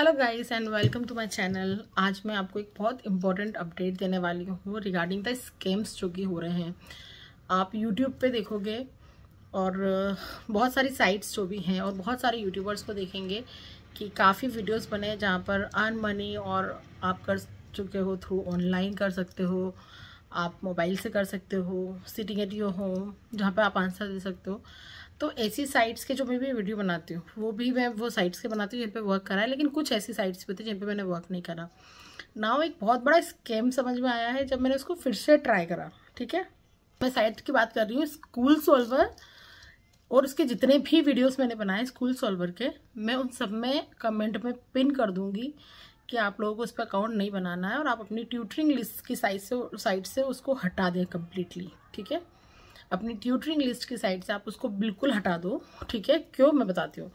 Hello guys and welcome to my channel आज मैं आपको एक बहुत इंपॉर्टेंट अपडेट देने वाली हूँ रिगार्डिंग द स्कैम्स जो कि हो रहे हैं आप यूट्यूब पे देखोगे और बहुत सारी साइट्स जो भी हैं और बहुत सारे यूट्यूबर्स को देखेंगे कि काफ़ी वीडियोस बने जहाँ पर अर्न मनी और आप कर चुके हो थ्रू ऑनलाइन कर सकते हो आप मोबाइल से कर सकते हो सिटिंग एट योर होम जहाँ पर आप आंसर दे सकते हो तो ऐसी साइट्स के जो मैं भी वीडियो बनाती हूँ वो भी मैं वो साइट्स के बनाती हूँ जिन पर वर्क करा है लेकिन कुछ ऐसी साइट्स भी थी जिन पर मैंने वर्क नहीं करा नाव एक बहुत बड़ा स्कैम समझ में आया है जब मैंने उसको फिर से ट्राई करा ठीक है मैं साइट की बात कर रही हूँ स्कूल सोल्वर और उसके जितने भी वीडियोस मैंने बनाए स्कूल सॉल्वर के मैं उन सब में कमेंट में पिन कर दूंगी कि आप लोगों को उस पर अकाउंट नहीं बनाना है और आप अपनी ट्यूटरिंग लिस्ट की साइट से साइट से उसको हटा दें कम्प्लीटली ठीक है अपनी ट्यूटरिंग लिस्ट की साइड से आप उसको बिल्कुल हटा दो ठीक है क्यों मैं बताती हूँ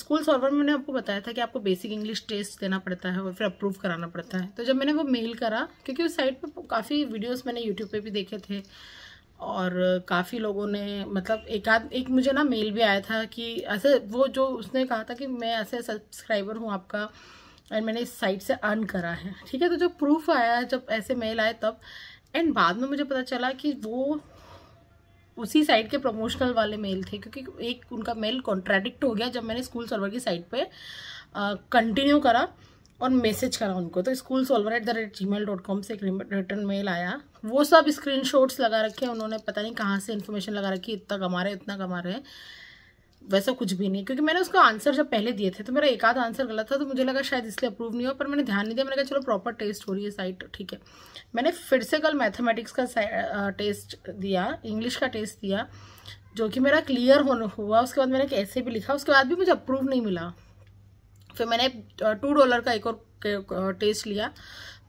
स्कूल सॉल्वर में मैंने आपको बताया था कि आपको बेसिक इंग्लिश टेस्ट देना पड़ता है और फिर अप्रूव कराना पड़ता है तो जब मैंने वो मेल करा क्योंकि उस साइट पर काफ़ी वीडियोस मैंने यूट्यूब पे भी देखे थे और काफ़ी लोगों ने मतलब एक आध एक मुझे ना मेल भी आया था कि ऐसे वो जो उसने कहा था कि मैं ऐसे सब्सक्राइबर हूँ आपका एंड मैंने इस साइट से अर्न करा है ठीक है तो जब प्रूफ आया जब ऐसे मेल आए तब एंड बाद में मुझे पता चला कि वो उसी साइट के प्रमोशनल वाले मेल थे क्योंकि एक उनका मेल कॉन्ट्राडिक्ट हो गया जब मैंने स्कूल सॉल्वर की साइट पे कंटिन्यू करा और मैसेज करा उनको तो School Solver at the rate Gmail dot com से एक रिटर्न मेल आया वो सब स्क्रीन लगा रखे हैं उन्होंने पता नहीं कहाँ से इन्फॉर्मेशन लगा रखी इतना कमा रहे इतना कमा रहे हैं वैसा कुछ भी नहीं क्योंकि मैंने उसका आंसर जब पहले दिए थे तो मेरा एक आध आंसर गलत था तो मुझे लगा शायद इसलिए अप्रूव नहीं हो पर मैंने ध्यान नहीं दिया मैंने कहा चलो प्रॉपर टेस्ट हो रही है साइट ठीक है मैंने फिर से कल मैथमेटिक्स का टेस्ट दिया इंग्लिश का टेस्ट दिया जो कि मेरा क्लियर होने हुआ उसके बाद मैंने कैसे भी लिखा उसके बाद भी मुझे अप्रूव नहीं मिला फिर मैंने टू डॉलर का एक और टेस्ट लिया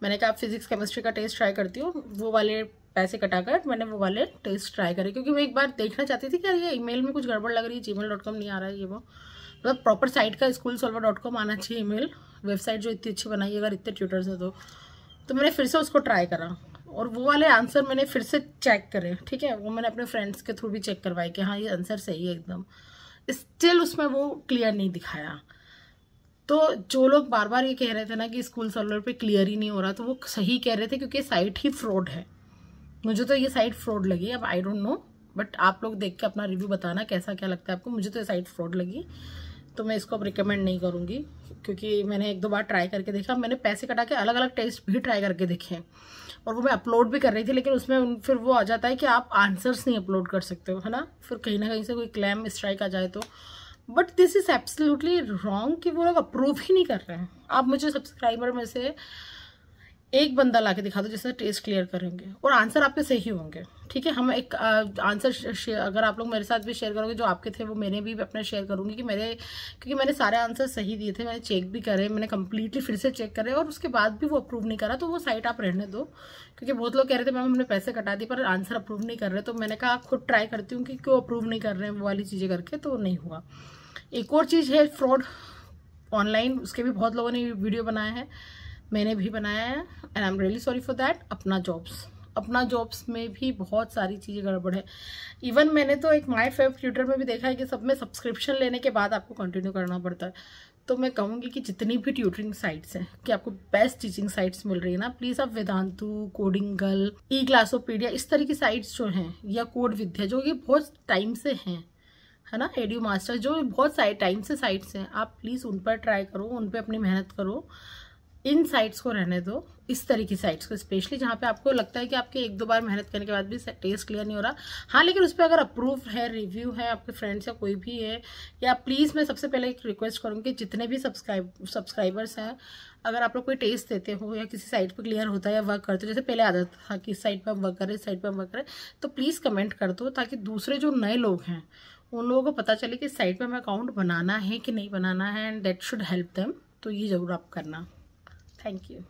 मैंने कहा आप फिजिक्स केमिस्ट्री का टेस्ट ट्राई करती हूँ वो वाले पैसे कटाकर मैंने वो वाले टेस्ट ट्राई करे क्योंकि मैं एक बार देखना चाहती थी कि ये ईमेल में कुछ गड़बड़ लग रही है जी नहीं आ रहा है ये वो मतलब प्रॉपर साइट का स्कूल सॉल्वर डॉट कॉम आना चाहिए ईमेल वेबसाइट जो इतनी अच्छी बनाई है अगर इतने ट्यूटर्स हैं तो तो मैंने फिर से उसको ट्राई करा और वो वाले आंसर मैंने फिर से चेक करे ठीक है वो मैंने अपने फ्रेंड्स के थ्रू भी चेक करवाए कि हाँ ये आंसर सही है एकदम स्टिल उसमें वो क्लियर नहीं दिखाया तो जो लोग बार बार ये कह रहे थे ना कि स्कूल सर्वर पे क्लियर ही नहीं हो रहा तो वो सही कह रहे थे क्योंकि साइट ही फ्रॉड है मुझे तो ये साइट फ्रॉड लगी अब आई डोंट नो बट आप लोग देख के अपना रिव्यू बताना कैसा क्या लगता है आपको मुझे तो ये साइट फ्रॉड लगी तो मैं इसको अब रिकमेंड नहीं करूँगी क्योंकि मैंने एक दो बार ट्राई करके देखा मैंने पैसे कटा के अलग अलग टेस्ट भी ट्राई करके देखे हैं और वो मैं अपलोड भी कर रही थी लेकिन उसमें फिर वो आ जाता है कि आप आंसर्स नहीं अपलोड कर सकते हो है ना फिर कहीं ना कहीं से कोई क्लैम स्ट्राइक आ जाए तो but this is absolutely wrong कि वो लोग अप्रूव ही नहीं कर रहे हैं आप मुझे सब्सक्राइबर में से एक बंदा ला के दिखा दो जिससे टेस्ट क्लियर करेंगे और आंसर आपके सही होंगे ठीक है हम एक आंसर अगर आप लोग मेरे साथ भी शेयर करोगे जो आपके थे वो मैंने भी अपने शेयर करूंगी कि मेरे क्योंकि मैंने सारे आंसर सही दिए थे मैंने चेक भी करे मैंने कम्प्लीटली फिर से चेक करे और उसके बाद भी वो अप्रूव नहीं करा तो वो साइट आप रहने दो क्योंकि बहुत लोग कह रहे थे मैम हमने पैसे कटा दिए पर आंसर अप्रूव नहीं कर रहे तो मैंने कहा खुद ट्राई करती हूँ कि क्यों अप्रूव नहीं कर रहे हैं वो वाली चीज़ें करके तो नहीं हुआ एक और चीज़ है फ्रॉड ऑनलाइन उसके भी बहुत लोगों ने वीडियो बनाया है मैंने भी बनाया है and I am really sorry for that अपना जॉब्स अपना जॉब्स में भी बहुत सारी चीज़ें गड़बड़ है इवन मैंने तो एक माई फेव ट्यूटर में भी देखा है कि सब में सब्सक्रिप्शन लेने के बाद आपको कंटिन्यू करना पड़ता है तो मैं कहूँगी कि जितनी भी ट्यूटरिंग साइट्स हैं कि आपको बेस्ट टीचिंग साइट्स मिल रही है ना प्लीज़ आप वेदांतु कोडिंगल ई ग्लासोपीडिया इस तरह की साइट्स जो हैं या कोड विद्या जो ये बहुत टाइम से हैं है ना एडियो मास्टर जो बहुत सारे टाइम से साइट्स हैं आप प्लीज़ उन पर ट्राई करो उन पर अपनी मेहनत करो इन साइड्स को रहने दो इस तरह की साइड्स को स्पेशली जहाँ पे आपको लगता है कि आपके एक दो बार मेहनत करने के बाद भी टेस्ट क्लियर नहीं हो रहा हाँ लेकिन उस पर अगर अप्रूव है रिव्यू है आपके फ्रेंड्स या कोई भी है या प्लीज़ मैं सबसे पहले एक रिक्वेस्ट करूँगी जितने भी सब्सक्राइब सब्सक्राइबर्स हैं अगर आप लोग कोई टेस्ट देते हो या किसी साइड पर क्लियर होता है या वर्क करते हो जैसे पहले आदत था कि इस साइड पर हम वर्क करें इस साइड पर हम वर्क करें तो प्लीज़ कमेंट कर दो ताकि दूसरे जो नए लोग हैं उन लोगों को पता चले कि इस पर हमें अकाउंट बनाना है कि नहीं बनाना है and that should help them तो ये ज़रूर आप करना Thank you.